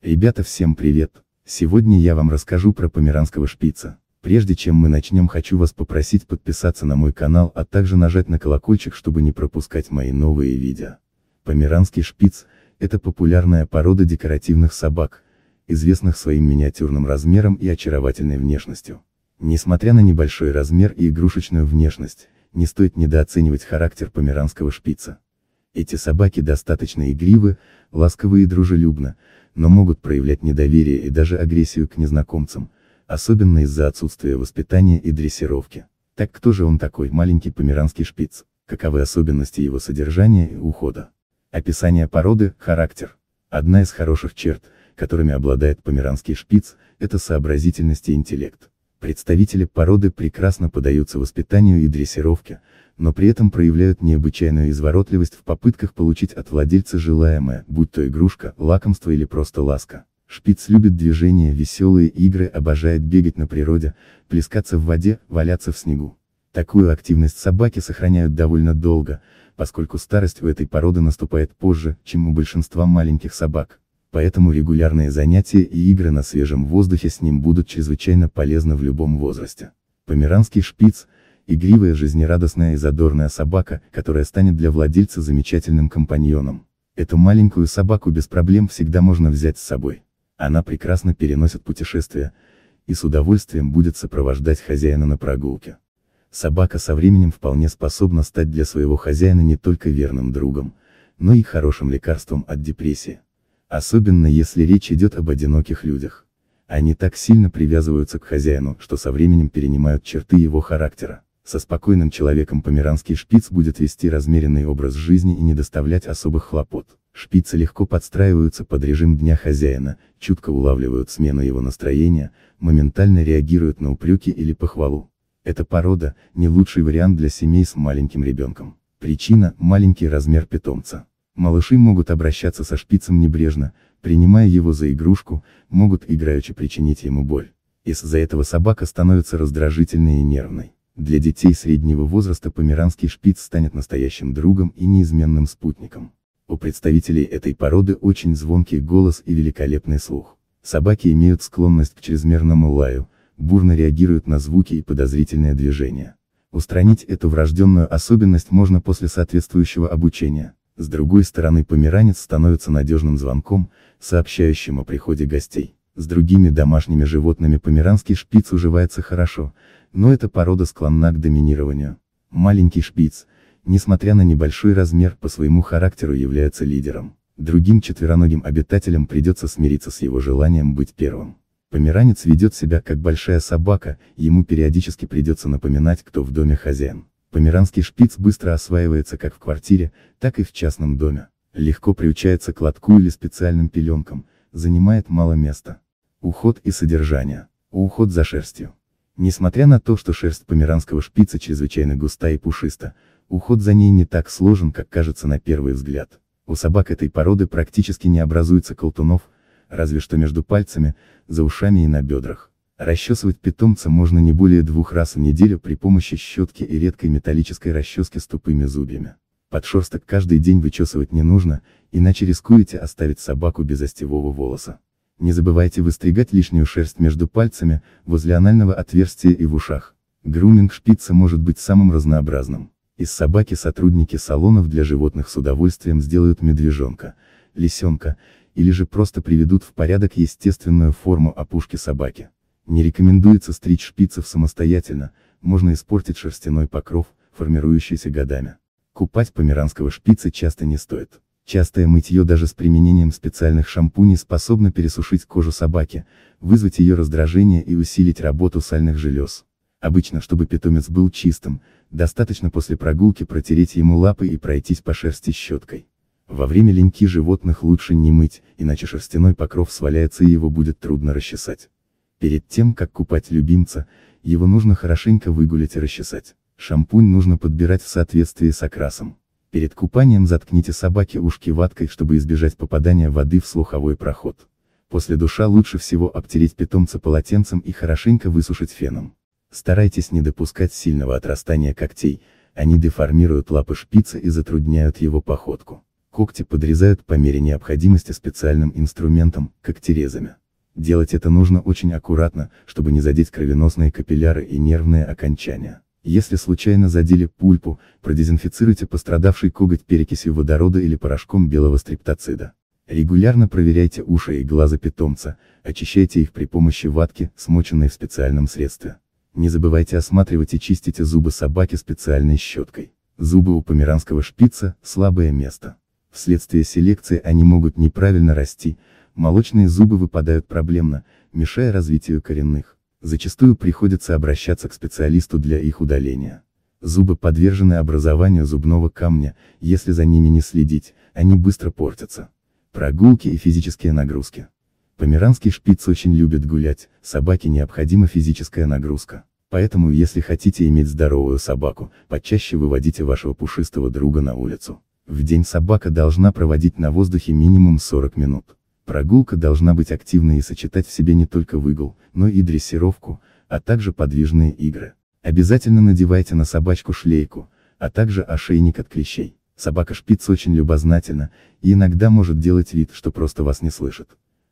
Ребята всем привет! Сегодня я вам расскажу про померанского шпица. Прежде чем мы начнем хочу вас попросить подписаться на мой канал, а также нажать на колокольчик, чтобы не пропускать мои новые видео. Померанский шпиц – это популярная порода декоративных собак, известных своим миниатюрным размером и очаровательной внешностью. Несмотря на небольшой размер и игрушечную внешность, не стоит недооценивать характер померанского шпица. Эти собаки достаточно игривы, ласковые и дружелюбны, но могут проявлять недоверие и даже агрессию к незнакомцам, особенно из-за отсутствия воспитания и дрессировки. Так кто же он такой, маленький померанский шпиц? Каковы особенности его содержания и ухода? Описание породы, характер. Одна из хороших черт, которыми обладает померанский шпиц, это сообразительность и интеллект. Представители породы прекрасно подаются воспитанию и дрессировке, но при этом проявляют необычайную изворотливость в попытках получить от владельца желаемое, будь то игрушка, лакомство или просто ласка. Шпиц любит движения, веселые игры, обожает бегать на природе, плескаться в воде, валяться в снегу. Такую активность собаки сохраняют довольно долго, поскольку старость у этой породы наступает позже, чем у большинства маленьких собак поэтому регулярные занятия и игры на свежем воздухе с ним будут чрезвычайно полезны в любом возрасте. Померанский шпиц – игривая, жизнерадостная и задорная собака, которая станет для владельца замечательным компаньоном. Эту маленькую собаку без проблем всегда можно взять с собой. Она прекрасно переносит путешествия, и с удовольствием будет сопровождать хозяина на прогулке. Собака со временем вполне способна стать для своего хозяина не только верным другом, но и хорошим лекарством от депрессии. Особенно если речь идет об одиноких людях. Они так сильно привязываются к хозяину, что со временем перенимают черты его характера. Со спокойным человеком померанский шпиц будет вести размеренный образ жизни и не доставлять особых хлопот. Шпицы легко подстраиваются под режим дня хозяина, чутко улавливают смену его настроения, моментально реагируют на упреки или похвалу. Эта порода – не лучший вариант для семей с маленьким ребенком. Причина – маленький размер питомца. Малыши могут обращаться со шпицем небрежно, принимая его за игрушку, могут играючи причинить ему боль. Из-за этого собака становится раздражительной и нервной. Для детей среднего возраста померанский шпиц станет настоящим другом и неизменным спутником. У представителей этой породы очень звонкий голос и великолепный слух. Собаки имеют склонность к чрезмерному лаю, бурно реагируют на звуки и подозрительное движение. Устранить эту врожденную особенность можно после соответствующего обучения. С другой стороны померанец становится надежным звонком, сообщающим о приходе гостей. С другими домашними животными померанский шпиц уживается хорошо, но эта порода склонна к доминированию. Маленький шпиц, несмотря на небольшой размер, по своему характеру является лидером. Другим четвероногим обитателям придется смириться с его желанием быть первым. Померанец ведет себя как большая собака, ему периодически придется напоминать, кто в доме хозяин. Померанский шпиц быстро осваивается как в квартире, так и в частном доме. Легко приучается к лотку или специальным пеленкам, занимает мало места. Уход и содержание. Уход за шерстью. Несмотря на то, что шерсть померанского шпица чрезвычайно густа и пушиста, уход за ней не так сложен, как кажется на первый взгляд. У собак этой породы практически не образуется колтунов, разве что между пальцами, за ушами и на бедрах. Расчесывать питомца можно не более двух раз в неделю при помощи щетки и редкой металлической расчески с тупыми зубьями. Подшерсток каждый день вычесывать не нужно, иначе рискуете оставить собаку без остевого волоса. Не забывайте выстригать лишнюю шерсть между пальцами, возле анального отверстия и в ушах. Груминг шпица может быть самым разнообразным. Из собаки сотрудники салонов для животных с удовольствием сделают медвежонка, лисенка, или же просто приведут в порядок естественную форму опушки собаки. Не рекомендуется стричь шпицев самостоятельно, можно испортить шерстяной покров, формирующийся годами. Купать померанского шпица часто не стоит. Частое мытье даже с применением специальных шампуней способно пересушить кожу собаки, вызвать ее раздражение и усилить работу сальных желез. Обычно, чтобы питомец был чистым, достаточно после прогулки протереть ему лапы и пройтись по шерсти щеткой. Во время леньки животных лучше не мыть, иначе шерстяной покров сваляется и его будет трудно расчесать. Перед тем, как купать любимца, его нужно хорошенько выгулять и расчесать. Шампунь нужно подбирать в соответствии с окрасом. Перед купанием заткните собаке ушки ваткой, чтобы избежать попадания воды в слуховой проход. После душа лучше всего обтереть питомца полотенцем и хорошенько высушить феном. Старайтесь не допускать сильного отрастания когтей, они деформируют лапы шпица и затрудняют его походку. Когти подрезают по мере необходимости специальным инструментом, когтерезами. Делать это нужно очень аккуратно, чтобы не задеть кровеносные капилляры и нервные окончания. Если случайно задели пульпу, продезинфицируйте пострадавший коготь перекисью водорода или порошком белого стриптоцида. Регулярно проверяйте уши и глаза питомца, очищайте их при помощи ватки, смоченной в специальном средстве. Не забывайте осматривать и чистить зубы собаки специальной щеткой. Зубы у померанского шпица – слабое место. Вследствие селекции они могут неправильно расти, молочные зубы выпадают проблемно, мешая развитию коренных. Зачастую приходится обращаться к специалисту для их удаления. Зубы подвержены образованию зубного камня, если за ними не следить, они быстро портятся. Прогулки и физические нагрузки. Померанский шпиц очень любит гулять, собаке необходима физическая нагрузка. Поэтому если хотите иметь здоровую собаку, почаще выводите вашего пушистого друга на улицу. В день собака должна проводить на воздухе минимум 40 минут. Прогулка должна быть активной и сочетать в себе не только выгул, но и дрессировку, а также подвижные игры. Обязательно надевайте на собачку шлейку, а также ошейник от клещей. Собака-шпиц очень любознательна, и иногда может делать вид, что просто вас не слышит.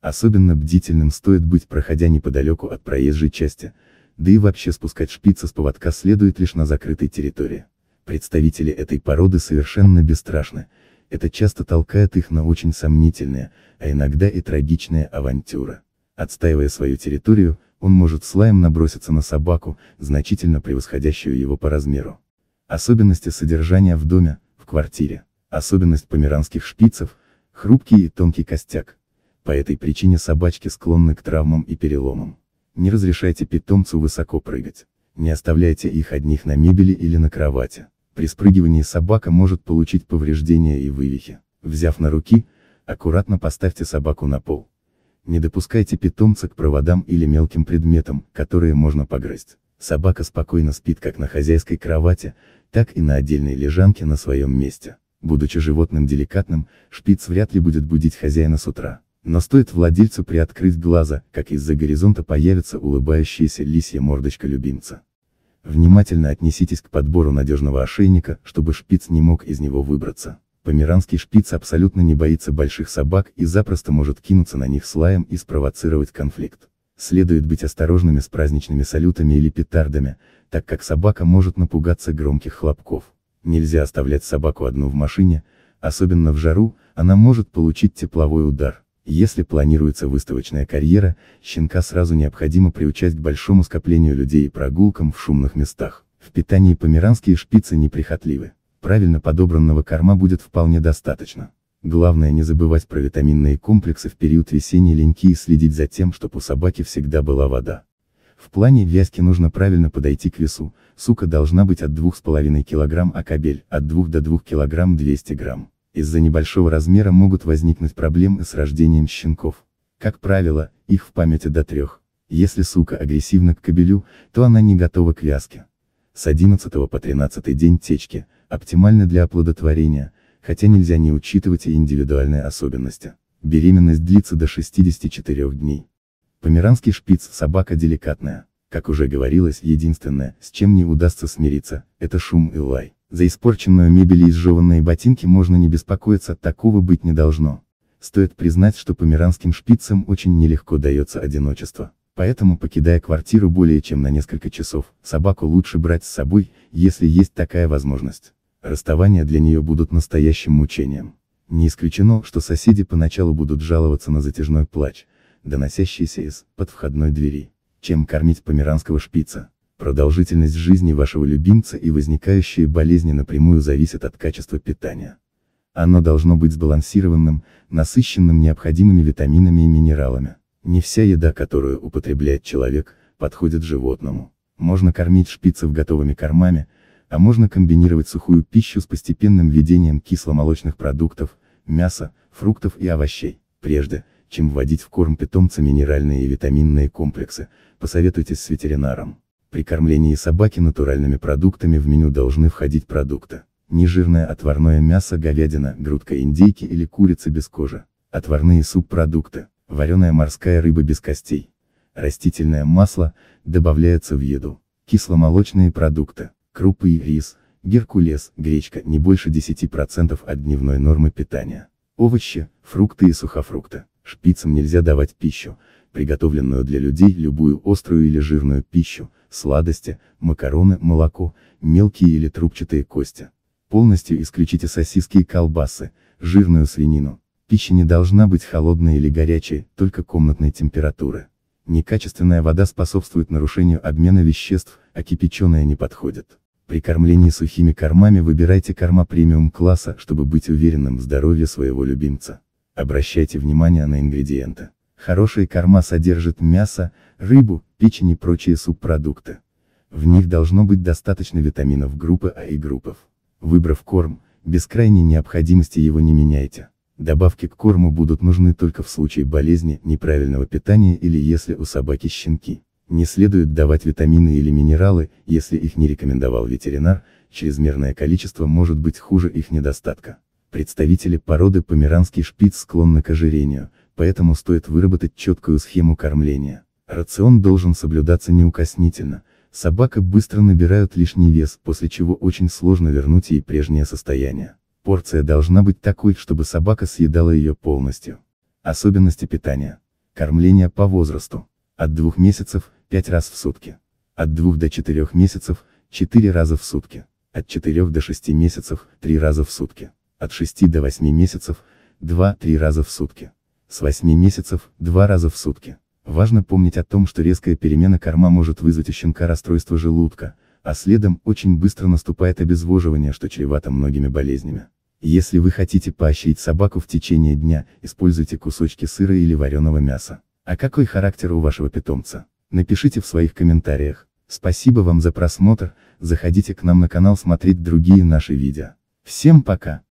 Особенно бдительным стоит быть, проходя неподалеку от проезжей части, да и вообще спускать шпица с поводка следует лишь на закрытой территории. Представители этой породы совершенно бесстрашны, это часто толкает их на очень сомнительные, а иногда и трагичные авантюры. Отстаивая свою территорию, он может с наброситься на собаку, значительно превосходящую его по размеру. Особенности содержания в доме, в квартире. Особенность померанских шпицев – хрупкий и тонкий костяк. По этой причине собачки склонны к травмам и переломам. Не разрешайте питомцу высоко прыгать. Не оставляйте их одних на мебели или на кровати. При спрыгивании собака может получить повреждения и вывихи. Взяв на руки, аккуратно поставьте собаку на пол. Не допускайте питомца к проводам или мелким предметам, которые можно погрызть. Собака спокойно спит как на хозяйской кровати, так и на отдельной лежанке на своем месте. Будучи животным деликатным, шпиц вряд ли будет будить хозяина с утра. Но стоит владельцу приоткрыть глаза, как из-за горизонта появится улыбающаяся лисья мордочка любимца. Внимательно отнеситесь к подбору надежного ошейника, чтобы шпиц не мог из него выбраться. Померанский шпиц абсолютно не боится больших собак и запросто может кинуться на них с лаем и спровоцировать конфликт. Следует быть осторожными с праздничными салютами или петардами, так как собака может напугаться громких хлопков. Нельзя оставлять собаку одну в машине, особенно в жару, она может получить тепловой удар. Если планируется выставочная карьера, щенка сразу необходимо приучать к большому скоплению людей и прогулкам в шумных местах. В питании померанские шпицы неприхотливы. Правильно подобранного корма будет вполне достаточно. Главное не забывать про витаминные комплексы в период весенней леньки и следить за тем, чтобы у собаки всегда была вода. В плане вязки нужно правильно подойти к весу, сука должна быть от 2,5 кг, а кабель от 2 до 2 кг 200 грамм. Из-за небольшого размера могут возникнуть проблемы с рождением щенков. Как правило, их в памяти до трех. Если сука агрессивна к кобелю, то она не готова к вязке. С 11 по 13 день течки, оптимально для оплодотворения, хотя нельзя не учитывать и индивидуальные особенности. Беременность длится до 64 дней. Померанский шпиц – собака деликатная. Как уже говорилось, единственное, с чем не удастся смириться, это шум и лай. За испорченную мебель и изжеванные ботинки можно не беспокоиться, такого быть не должно. Стоит признать, что померанским шпицам очень нелегко дается одиночество. Поэтому, покидая квартиру более чем на несколько часов, собаку лучше брать с собой, если есть такая возможность. Расставания для нее будут настоящим мучением. Не исключено, что соседи поначалу будут жаловаться на затяжной плач, доносящийся из под входной двери. Чем кормить померанского шпица? Продолжительность жизни вашего любимца и возникающие болезни напрямую зависят от качества питания. Оно должно быть сбалансированным, насыщенным необходимыми витаминами и минералами. Не вся еда, которую употребляет человек, подходит животному. Можно кормить шпицев готовыми кормами, а можно комбинировать сухую пищу с постепенным введением кисломолочных продуктов, мяса, фруктов и овощей. Прежде, чем вводить в корм питомца минеральные и витаминные комплексы, посоветуйтесь с ветеринаром. При кормлении собаки натуральными продуктами в меню должны входить продукты. Нежирное отварное мясо говядина, грудка индейки или курица без кожи. Отварные субпродукты, вареная морская рыба без костей. Растительное масло, добавляется в еду. Кисломолочные продукты, крупы и рис, геркулес, гречка не больше 10% от дневной нормы питания. Овощи, фрукты и сухофрукты. Шпицам нельзя давать пищу, приготовленную для людей, любую острую или жирную пищу, сладости, макароны, молоко, мелкие или трубчатые кости. Полностью исключите сосиски и колбасы, жирную свинину. Пища не должна быть холодной или горячей, только комнатной температуры. Некачественная вода способствует нарушению обмена веществ, а кипяченая не подходит. При кормлении сухими кормами выбирайте корма премиум класса, чтобы быть уверенным в здоровье своего любимца. Обращайте внимание на ингредиенты. Хорошие корма содержат мясо, рыбу, печень и прочие субпродукты. В них должно быть достаточно витаминов группы А и группов. Выбрав корм, без крайней необходимости его не меняйте. Добавки к корму будут нужны только в случае болезни, неправильного питания или если у собаки щенки. Не следует давать витамины или минералы, если их не рекомендовал ветеринар, чрезмерное количество может быть хуже их недостатка. Представители породы померанский шпиц склонны к ожирению, поэтому стоит выработать четкую схему кормления. Рацион должен соблюдаться неукоснительно, собака быстро набирают лишний вес, после чего очень сложно вернуть ей прежнее состояние. Порция должна быть такой, чтобы собака съедала ее полностью. Особенности питания. Кормление по возрасту. От двух месяцев, 5 раз в сутки. От 2 до 4 месяцев, 4 раза в сутки. От 4 до 6 месяцев, 3 раза в сутки от 6 до 8 месяцев, 2-3 раза в сутки. С 8 месяцев, 2 раза в сутки. Важно помнить о том, что резкая перемена корма может вызвать у щенка расстройство желудка, а следом очень быстро наступает обезвоживание, что чревато многими болезнями. Если вы хотите поощрить собаку в течение дня, используйте кусочки сыра или вареного мяса. А какой характер у вашего питомца? Напишите в своих комментариях. Спасибо вам за просмотр, заходите к нам на канал смотреть другие наши видео. Всем пока!